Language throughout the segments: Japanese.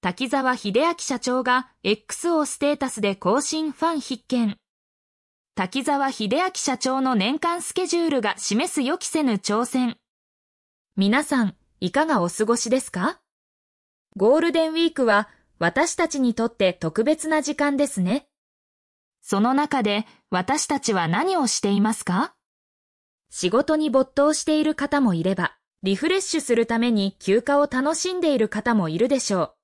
滝沢秀明社長が XO ステータスで更新ファン必見。滝沢秀明社長の年間スケジュールが示す予期せぬ挑戦。皆さん、いかがお過ごしですかゴールデンウィークは私たちにとって特別な時間ですね。その中で私たちは何をしていますか仕事に没頭している方もいれば、リフレッシュするために休暇を楽しんでいる方もいるでしょう。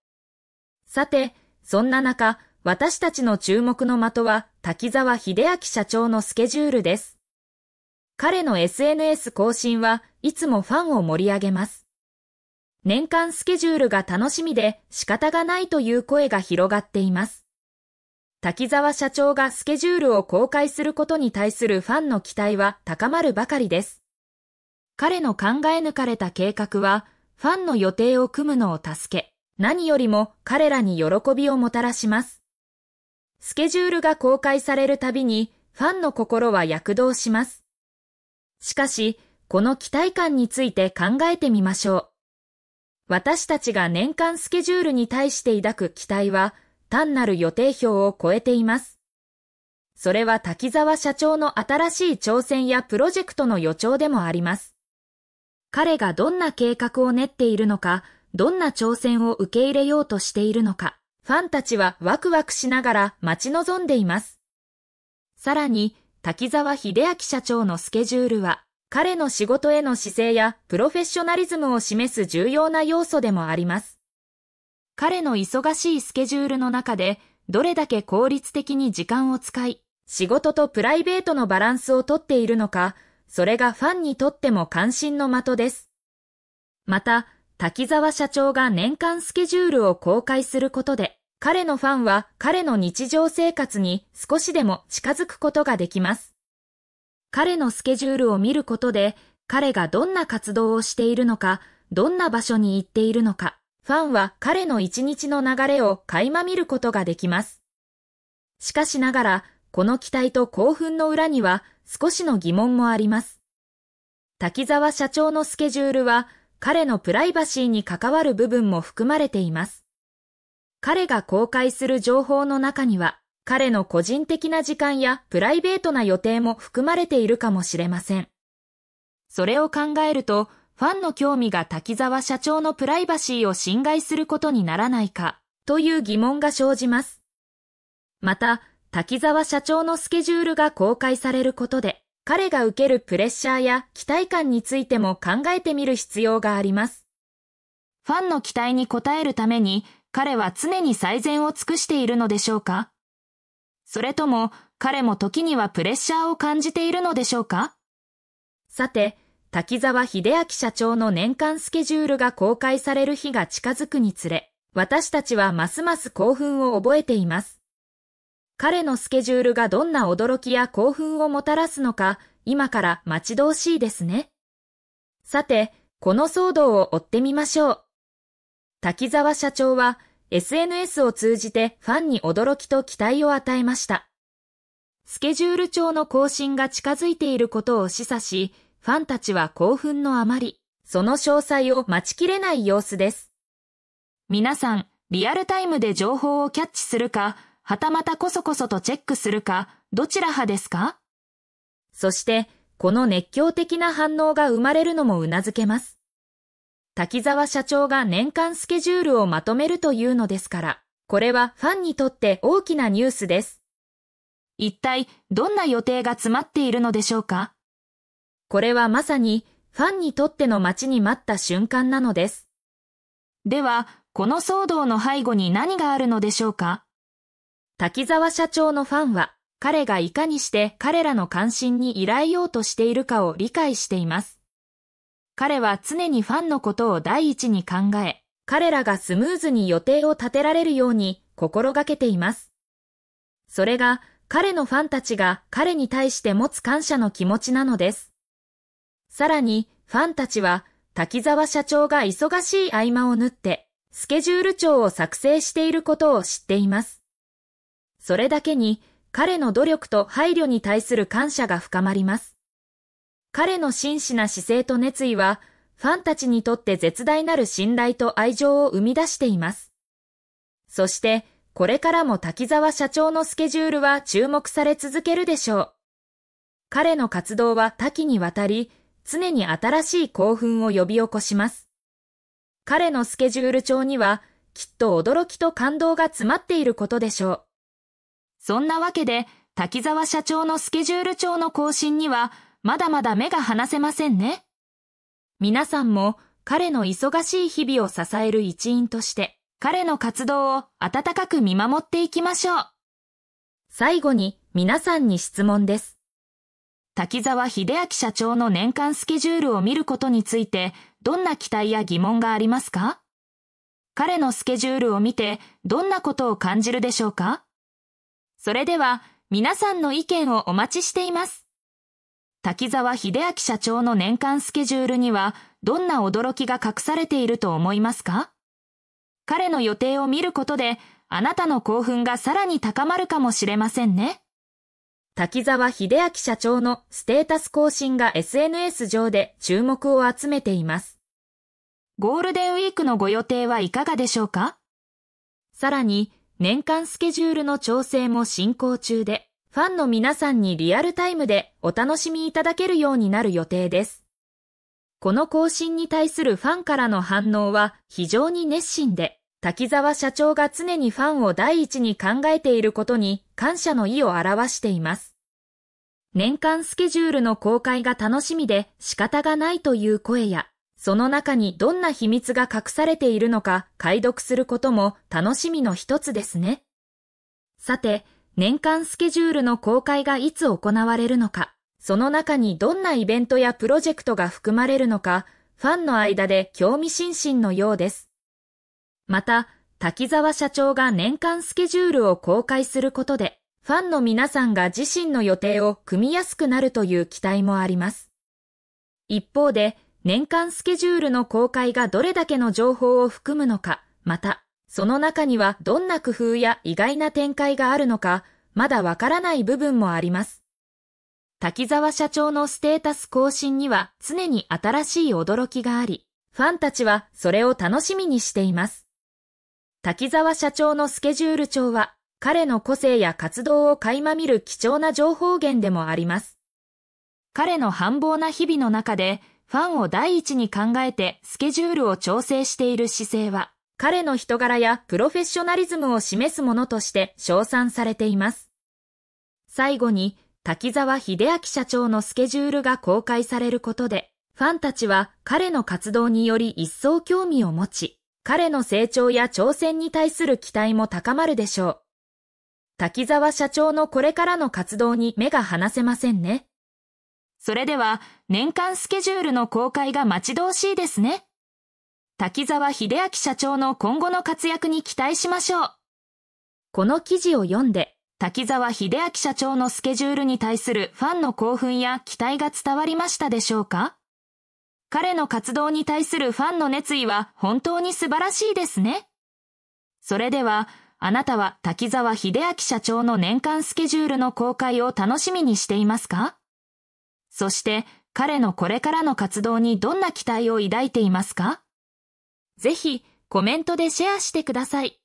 さて、そんな中、私たちの注目の的は滝沢秀明社長のスケジュールです。彼の SNS 更新はいつもファンを盛り上げます。年間スケジュールが楽しみで仕方がないという声が広がっています。滝沢社長がスケジュールを公開することに対するファンの期待は高まるばかりです。彼の考え抜かれた計画は、ファンの予定を組むのを助け、何よりも彼らに喜びをもたらします。スケジュールが公開されるたびにファンの心は躍動します。しかし、この期待感について考えてみましょう。私たちが年間スケジュールに対して抱く期待は単なる予定表を超えています。それは滝沢社長の新しい挑戦やプロジェクトの予兆でもあります。彼がどんな計画を練っているのか、どんな挑戦を受け入れようとしているのか、ファンたちはワクワクしながら待ち望んでいます。さらに、滝沢秀明社長のスケジュールは、彼の仕事への姿勢やプロフェッショナリズムを示す重要な要素でもあります。彼の忙しいスケジュールの中で、どれだけ効率的に時間を使い、仕事とプライベートのバランスをとっているのか、それがファンにとっても関心の的です。また、滝沢社長が年間スケジュールを公開することで、彼のファンは彼の日常生活に少しでも近づくことができます。彼のスケジュールを見ることで、彼がどんな活動をしているのか、どんな場所に行っているのか、ファンは彼の一日の流れを垣間見ることができます。しかしながら、この期待と興奮の裏には少しの疑問もあります。滝沢社長のスケジュールは彼のプライバシーに関わる部分も含まれています。彼が公開する情報の中には、彼の個人的な時間やプライベートな予定も含まれているかもしれません。それを考えると、ファンの興味が滝沢社長のプライバシーを侵害することにならないか、という疑問が生じます。また、滝沢社長のスケジュールが公開されることで、彼が受けるプレッシャーや期待感についても考えてみる必要があります。ファンの期待に応えるために彼は常に最善を尽くしているのでしょうかそれとも彼も時にはプレッシャーを感じているのでしょうかさて、滝沢秀明社長の年間スケジュールが公開される日が近づくにつれ、私たちはますます興奮を覚えています。彼のスケジュールがどんな驚きや興奮をもたらすのか、今から待ち遠しいですね。さて、この騒動を追ってみましょう。滝沢社長は SNS を通じてファンに驚きと期待を与えました。スケジュール帳の更新が近づいていることを示唆し、ファンたちは興奮のあまり、その詳細を待ちきれない様子です。皆さん、リアルタイムで情報をキャッチするか、はたまたこそこそとチェックするか、どちら派ですかそして、この熱狂的な反応が生まれるのも頷けます。滝沢社長が年間スケジュールをまとめるというのですから、これはファンにとって大きなニュースです。一体どんな予定が詰まっているのでしょうかこれはまさにファンにとっての待ちに待った瞬間なのです。では、この騒動の背後に何があるのでしょうか滝沢社長のファンは、彼がいかにして彼らの関心に依頼ようとしているかを理解しています。彼は常にファンのことを第一に考え、彼らがスムーズに予定を立てられるように心がけています。それが彼のファンたちが彼に対して持つ感謝の気持ちなのです。さらにファンたちは滝沢社長が忙しい合間を縫ってスケジュール帳を作成していることを知っています。それだけに彼の努力と配慮に対する感謝が深まります。彼の真摯な姿勢と熱意は、ファンたちにとって絶大なる信頼と愛情を生み出しています。そして、これからも滝沢社長のスケジュールは注目され続けるでしょう。彼の活動は多岐にわたり、常に新しい興奮を呼び起こします。彼のスケジュール帳には、きっと驚きと感動が詰まっていることでしょう。そんなわけで、滝沢社長のスケジュール帳の更新には、まだまだ目が離せませんね。皆さんも彼の忙しい日々を支える一員として、彼の活動を温かく見守っていきましょう。最後に皆さんに質問です。滝沢秀明社長の年間スケジュールを見ることについて、どんな期待や疑問がありますか彼のスケジュールを見て、どんなことを感じるでしょうかそれでは皆さんの意見をお待ちしています。滝沢秀明社長の年間スケジュールにはどんな驚きが隠されていると思いますか彼の予定を見ることであなたの興奮がさらに高まるかもしれませんね。滝沢秀明社長のステータス更新が SNS 上で注目を集めています。ゴールデンウィークのご予定はいかがでしょうかさらに、年間スケジュールの調整も進行中で、ファンの皆さんにリアルタイムでお楽しみいただけるようになる予定です。この更新に対するファンからの反応は非常に熱心で、滝沢社長が常にファンを第一に考えていることに感謝の意を表しています。年間スケジュールの公開が楽しみで仕方がないという声や、その中にどんな秘密が隠されているのか解読することも楽しみの一つですね。さて、年間スケジュールの公開がいつ行われるのか、その中にどんなイベントやプロジェクトが含まれるのか、ファンの間で興味津々のようです。また、滝沢社長が年間スケジュールを公開することで、ファンの皆さんが自身の予定を組みやすくなるという期待もあります。一方で、年間スケジュールの公開がどれだけの情報を含むのか、また、その中にはどんな工夫や意外な展開があるのか、まだわからない部分もあります。滝沢社長のステータス更新には常に新しい驚きがあり、ファンたちはそれを楽しみにしています。滝沢社長のスケジュール帳は、彼の個性や活動を垣間見る貴重な情報源でもあります。彼の繁忙な日々の中で、ファンを第一に考えてスケジュールを調整している姿勢は、彼の人柄やプロフェッショナリズムを示すものとして称賛されています。最後に、滝沢秀明社長のスケジュールが公開されることで、ファンたちは彼の活動により一層興味を持ち、彼の成長や挑戦に対する期待も高まるでしょう。滝沢社長のこれからの活動に目が離せませんね。それでは年間スケジュールの公開が待ち遠しいですね。滝沢秀明社長の今後の活躍に期待しましょう。この記事を読んで、滝沢秀明社長のスケジュールに対するファンの興奮や期待が伝わりましたでしょうか彼の活動に対するファンの熱意は本当に素晴らしいですね。それでは、あなたは滝沢秀明社長の年間スケジュールの公開を楽しみにしていますかそして彼のこれからの活動にどんな期待を抱いていますかぜひコメントでシェアしてください。